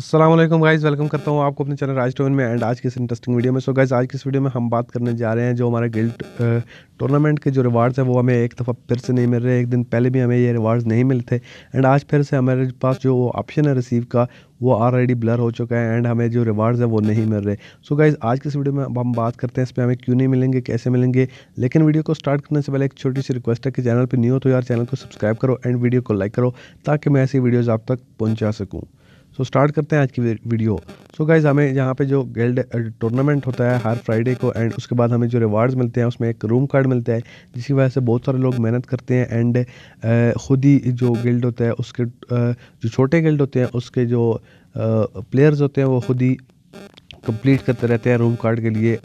Aslam guys welcome करता हूँ आपको अपने चैनल राज टोन में एंड आज की इस इंटरेस्टिंग वीडियो में सो so गाइज़ आज की इस वीडियो में हम बात करने जा रहे हैं जो हमारे गिल्ड टूर्नामेंट के जो रिवार्ड्स हैं वो हमें एक दफ़ा फिर से नहीं मिल रहे एक दिन पहले भी हमें ये रिवार्ड्स नहीं मिले थे एंड आज फिर से हमारे पास जो ऑप्शन है रिसीव का वो ऑलरेडी ब्लर हो चुका है एंड हमें जो रिवार्ड्स हैं वो नहीं मिल रहे सो so गाइज़ आज की इस वीडियो में अब हम बात करते हैं इस पर हमें क्यों नहीं मिलेंगे कैसे मिलेंगे लेकिन वीडियो को स्टार्ट करने से पहले एक छोटी सी रिक्वेस्ट है कि चैनल पर न्यू हो तो यार चैनल को सब्सक्राइब करो एंड वीडियो को लाइक करो ताकि मैं ऐसी वीडियोज़ आप तक पहुँचा सकूँ सो स्टार्ट करते हैं आज की वीडियो सो so, गाइज हमें यहाँ पे जो गेल्ड टूर्नामेंट uh, होता है हर फ्राइडे को एंड उसके बाद हमें जो रिवार्ड्स मिलते हैं उसमें एक रूम कार्ड मिलता है जिसकी वजह से बहुत सारे लोग मेहनत करते हैं एंड uh, ख़ुद ही जो गिल्ड होता है उसके uh, जो छोटे गिल्ड होते हैं उसके जो प्लेयर्स होते हैं वो खुद ही कंप्लीट करते रहते हैं रूम कार्ड के लिए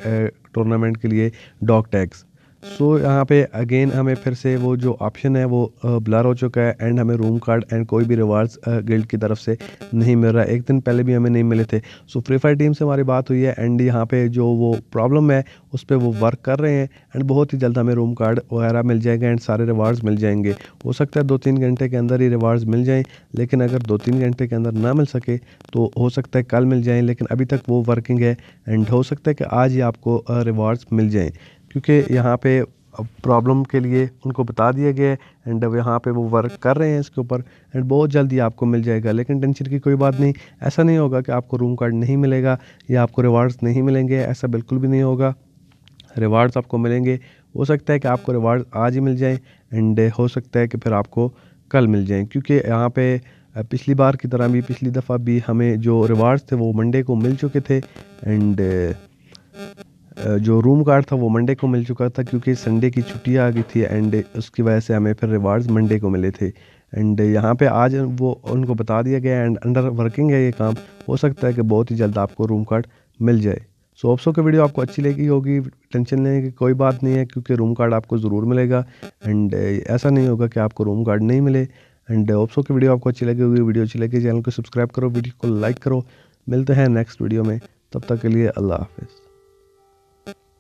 टूर्नामेंट के लिए डॉग टैक्स सो so, यहाँ पे अगेन हमें फिर से वो जो ऑप्शन है वो ब्लर हो चुका है एंड हमें रूम कार्ड एंड कोई भी रिवार्ड्स गिल्ड की तरफ से नहीं मिल रहा है एक दिन पहले भी हमें नहीं मिले थे सो फ्री फायर टीम से हमारी बात हुई है एंड यहाँ पे जो वो प्रॉब्लम है उस पर वो वर्क कर रहे हैं एंड बहुत ही जल्द हमें रूम कार्ड वगैरह मिल जाएगा एंड सारे रिवार्ड्स मिल जाएंगे हो सकता है दो तीन घंटे के अंदर ही रिवार्ड्स मिल जाएँ लेकिन अगर दो तीन घंटे के अंदर ना मिल सके तो हो सकता है कल मिल जाएँ लेकिन अभी तक वो वर्किंग है एंड हो सकता है कि आज ही आपको रिवार्ड्स मिल जाएँ क्योंकि यहाँ पे प्रॉब्लम के लिए उनको बता दिया गया है एंड अब यहाँ पे वो वर्क कर रहे हैं इसके ऊपर एंड बहुत जल्दी आपको मिल जाएगा लेकिन टेंशन की कोई बात नहीं ऐसा नहीं होगा कि आपको रूम कार्ड नहीं मिलेगा या आपको रिवार्ड्स नहीं मिलेंगे ऐसा बिल्कुल भी नहीं होगा रिवार्ड्स आपको मिलेंगे हो सकता है कि आपको रिवार्ड आज ही मिल जाएँ एंड हो सकता है कि फिर आपको कल मिल जाएँ क्योंकि यहाँ पर पिछली बार की तरह भी पिछली दफ़ा भी हमें जो रिवार्ड्स थे वो मंडे को मिल चुके थे एंड जो रूम कार्ड था वो मंडे को मिल चुका था क्योंकि संडे की छुट्टियाँ आ गई थी एंड उसकी वजह से हमें फिर रिवार्ड्स मंडे को मिले थे एंड यहाँ पे आज वो उनको बता दिया गया एंड अंडर वर्किंग है ये काम हो सकता है कि बहुत ही जल्द आपको रूम कार्ड मिल जाए सो ऑप्सो की वीडियो आपको अच्छी लगी होगी टेंशन लेने की कोई बात नहीं है क्योंकि रूम कार्ड आपको ज़रूर मिलेगा एंड ऐसा नहीं होगा कि आपको रूम कार्ड नहीं मिले एंड ऑप्सो की वीडियो आपको अच्छी लगी होगी वीडियो अच्छी लगी चैनल को सब्सक्राइब करो वीडियो को लाइक करो मिलते हैं नेक्स्ट वीडियो में तब तक के लिए अल्लाह हाफिज़